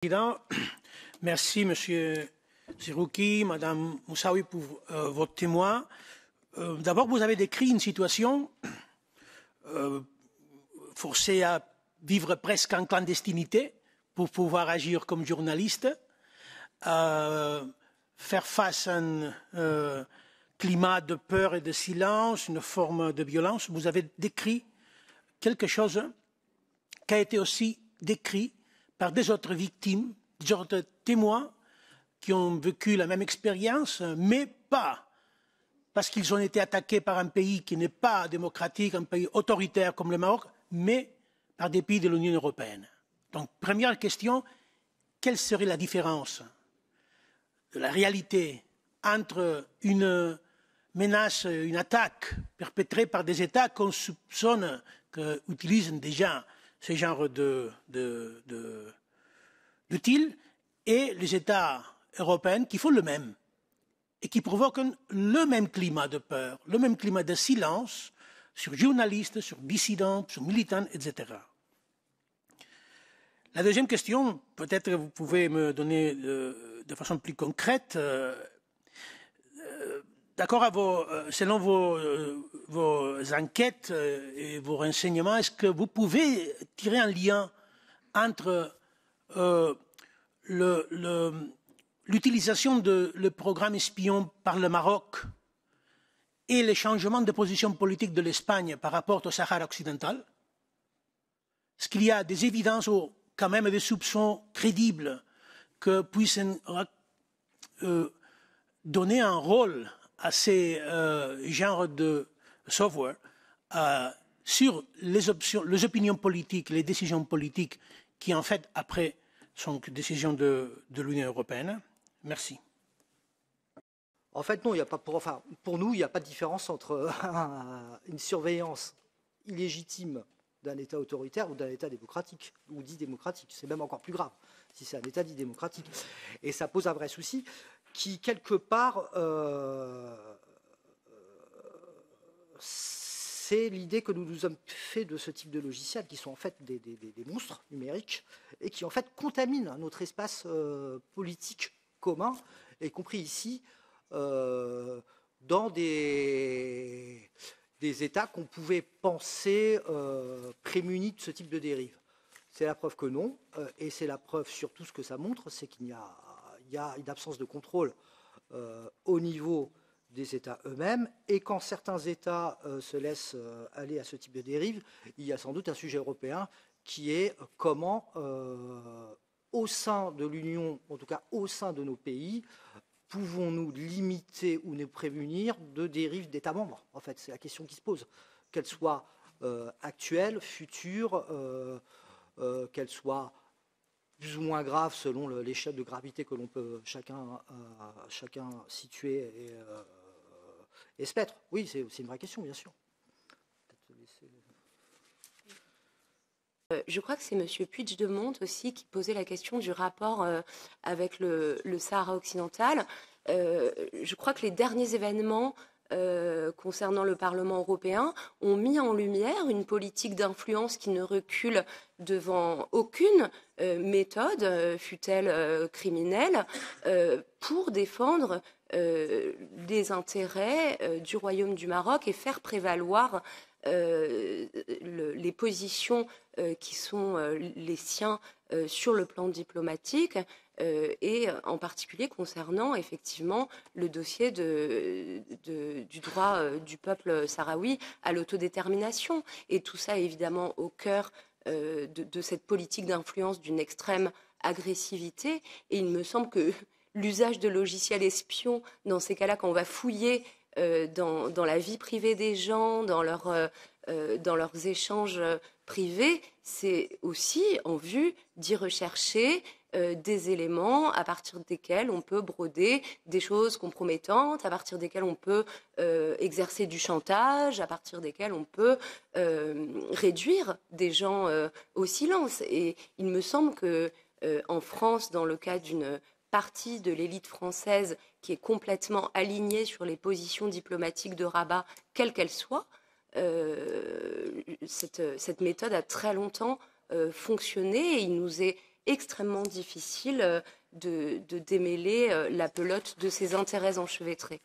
Monsieur Président, merci Monsieur Zerouki, Madame Moussaoui pour euh, votre témoin. Euh, d'abord, vous avez décrit une situation euh, forcée à vivre presque en clandestinité pour pouvoir agir comme journaliste, faire face à un climat de peur et de silence, une forme de violence. Vous avez décrit quelque chose qui a été aussi décrit par des autres victimes, des autres témoins qui ont vécu la même expérience, mais pas parce qu'ils ont été attaqués par un pays qui n'est pas démocratique, un pays autoritaire comme le Maroc, mais par des pays de l'Union européenne. Donc, première question, quelle serait la différence de la réalité entre une menace, une attaque perpétrée par des États qu'on soupçonne qu'utilisent déjà ce genres de, d'outils et les États européens qui font le même et qui provoquent le même climat de peur, le même climat de silence sur journalistes, sur dissidents, sur militants, etc. La deuxième question, peut-être vous pouvez me donner euh, de façon plus concrète euh, D'accord, euh, selon vos, euh, enquêtes euh, et vos renseignements, est-ce que vous pouvez tirer un lien entre l'utilisation du programme espion par le Maroc et les changements de position politique de l'Espagne par rapport au Sahara occidental Est-ce qu'il y a des évidences ou quand même des soupçons crédibles que puissent donner un rôle à ces euh, genres de software euh, sur les, opinions politiques, les décisions politiques qui, en fait, après, sont décisions de, l'Union européenne. Merci. En fait, non, il a pas pour, enfin, pour nous, il n'y a pas de différence entre euh, une surveillance illégitime d'un État autoritaire ou d'un État démocratique, ou dit démocratique. C'est même encore plus grave si c'est un État dit démocratique. Et ça pose un vrai souci, qui, quelque part, euh, c'est l'idée que nous nous sommes fait de ce type de logiciels, qui sont en fait des, monstres numériques, et qui en fait contaminent notre espace euh, politique commun, y compris ici, euh, dans des, des États qu'on pouvait penser prémunis de ce type de dérive. C'est la preuve que non, et c'est la preuve surtout ce que ça montre, c'est qu'il n'y a il y a une absence de contrôle euh, au niveau des États eux-mêmes. Et quand certains États euh, se laissent euh, aller à ce type de dérive, il y a sans doute un sujet européen qui est comment, au sein de l'Union, en tout cas au sein de nos pays, pouvons-nous limiter ou nous prémunir de dérives d'États membres En fait, c'est la question qui se pose, qu'elles soient actuelles, futures, qu'elles soient plus ou moins grave selon l'échelle de gravité que l'on peut chacun, euh, chacun situer euh, et, se mettre Oui, c'est une vraie question, bien sûr. Euh, je crois que c'est M. Puig de aussi qui posait la question du rapport avec le, Sahara occidental. je crois que les derniers événements euh, concernant le Parlement européen ont mis en lumière une politique d'influence qui ne recule devant aucune euh, méthode, fut euh, fût-elle criminelle, pour défendre les intérêts du Royaume du Maroc et faire prévaloir les positions qui sont les siens sur le plan diplomatique. Euh, et euh, en particulier concernant effectivement le dossier du droit euh, du peuple sahraoui à l'autodétermination. Et tout ça évidemment au cœur de, cette politique d'influence d'une extrême agressivité. Et il me semble que l'usage de logiciels espions dans ces cas-là, quand on va fouiller dans, la vie privée des gens, dans, dans leurs échanges privé, c'est aussi en vue d'y rechercher euh, des éléments à partir desquels on peut broder des choses compromettantes, à partir desquels on peut euh, exercer du chantage, à partir desquels on peut euh, réduire des gens au silence. Et il me semble que en France, dans le cas d'une partie de l'élite française qui est complètement alignée sur les positions diplomatiques de Rabat, quelles qu'elles soient, euh, cette, méthode a très longtemps euh, fonctionné et il nous est extrêmement difficile euh, de démêler la pelote de ces intérêts enchevêtrés.